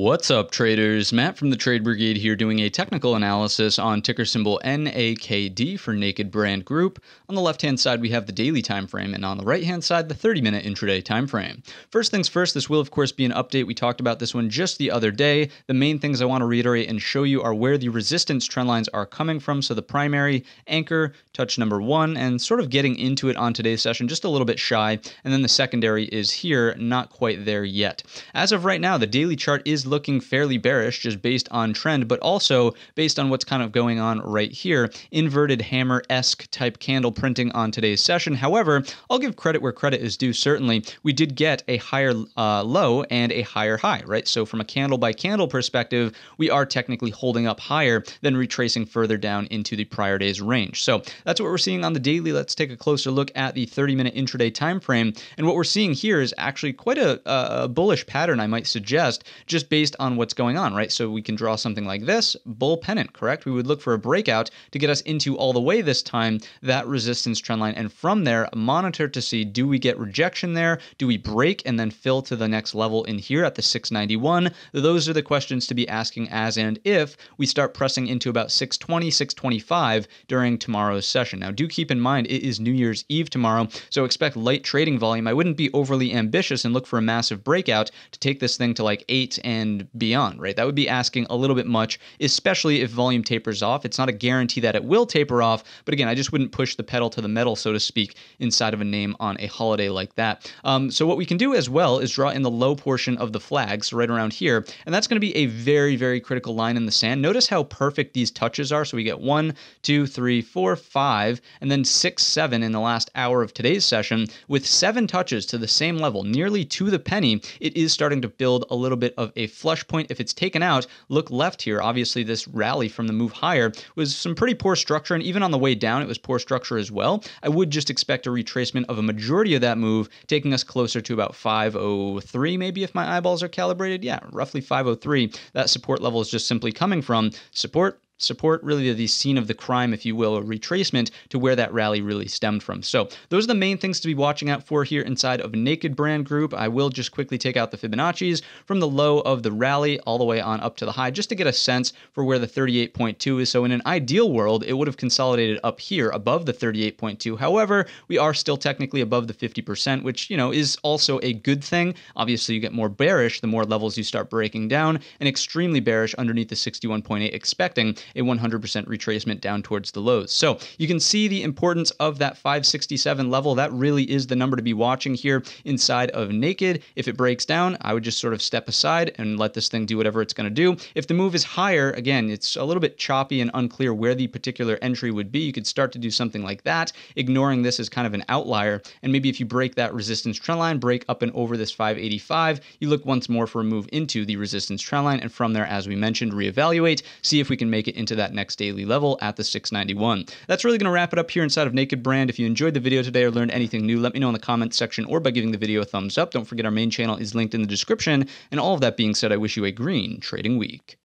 What's up, traders? Matt from the Trade Brigade here doing a technical analysis on ticker symbol NAKD for Naked Brand Group. On the left hand side, we have the daily time frame, and on the right hand side, the 30 minute intraday time frame. First things first, this will, of course, be an update. We talked about this one just the other day. The main things I want to reiterate and show you are where the resistance trend lines are coming from. So the primary anchor, touch number one, and sort of getting into it on today's session, just a little bit shy. And then the secondary is here, not quite there yet. As of right now, the daily chart is looking fairly bearish just based on trend, but also based on what's kind of going on right here. Inverted hammer esque type candle printing on today's session. However, I'll give credit where credit is due, certainly. We did get a higher uh, low and a higher high, right? So, from a candle by candle perspective, we are technically holding up higher than retracing further down into the prior day's range. So, that's what we're seeing on the daily. Let's take a closer look at the 30 minute intraday time frame. And what we're seeing here is actually quite a, a bullish pattern, I might suggest, just based based on what's going on, right? So we can draw something like this, bull pennant, correct? We would look for a breakout to get us into all the way this time, that resistance trend line. And from there, monitor to see, do we get rejection there? Do we break and then fill to the next level in here at the 691? Those are the questions to be asking as and if we start pressing into about 620, 625 during tomorrow's session. Now, do keep in mind, it is New Year's Eve tomorrow, so expect light trading volume. I wouldn't be overly ambitious and look for a massive breakout to take this thing to like eight and and beyond, right? That would be asking a little bit much, especially if volume tapers off. It's not a guarantee that it will taper off, but again, I just wouldn't push the pedal to the metal, so to speak, inside of a name on a holiday like that. Um, so, what we can do as well is draw in the low portion of the flag, so right around here, and that's going to be a very, very critical line in the sand. Notice how perfect these touches are. So, we get one, two, three, four, five, and then six, seven in the last hour of today's session with seven touches to the same level, nearly to the penny. It is starting to build a little bit of a flush point if it's taken out. Look left here. Obviously, this rally from the move higher was some pretty poor structure, and even on the way down, it was poor structure as well. I would just expect a retracement of a majority of that move, taking us closer to about 503, maybe if my eyeballs are calibrated. Yeah, roughly 503. That support level is just simply coming from support support really the scene of the crime, if you will, a retracement to where that rally really stemmed from. So those are the main things to be watching out for here inside of Naked Brand Group. I will just quickly take out the Fibonacci's from the low of the rally all the way on up to the high, just to get a sense for where the 38.2 is. So in an ideal world, it would have consolidated up here above the 38.2. However, we are still technically above the 50%, which, you know, is also a good thing. Obviously, you get more bearish the more levels you start breaking down, and extremely bearish underneath the 61.8 expecting a 100% retracement down towards the lows. So you can see the importance of that 567 level. That really is the number to be watching here inside of naked. If it breaks down, I would just sort of step aside and let this thing do whatever it's going to do. If the move is higher, again, it's a little bit choppy and unclear where the particular entry would be. You could start to do something like that, ignoring this as kind of an outlier. And maybe if you break that resistance trend line, break up and over this 585, you look once more for a move into the resistance trend line. And from there, as we mentioned, reevaluate, see if we can make it into that next daily level at the 691. That's really going to wrap it up here inside of Naked Brand. If you enjoyed the video today or learned anything new, let me know in the comments section or by giving the video a thumbs up. Don't forget our main channel is linked in the description. And all of that being said, I wish you a green trading week.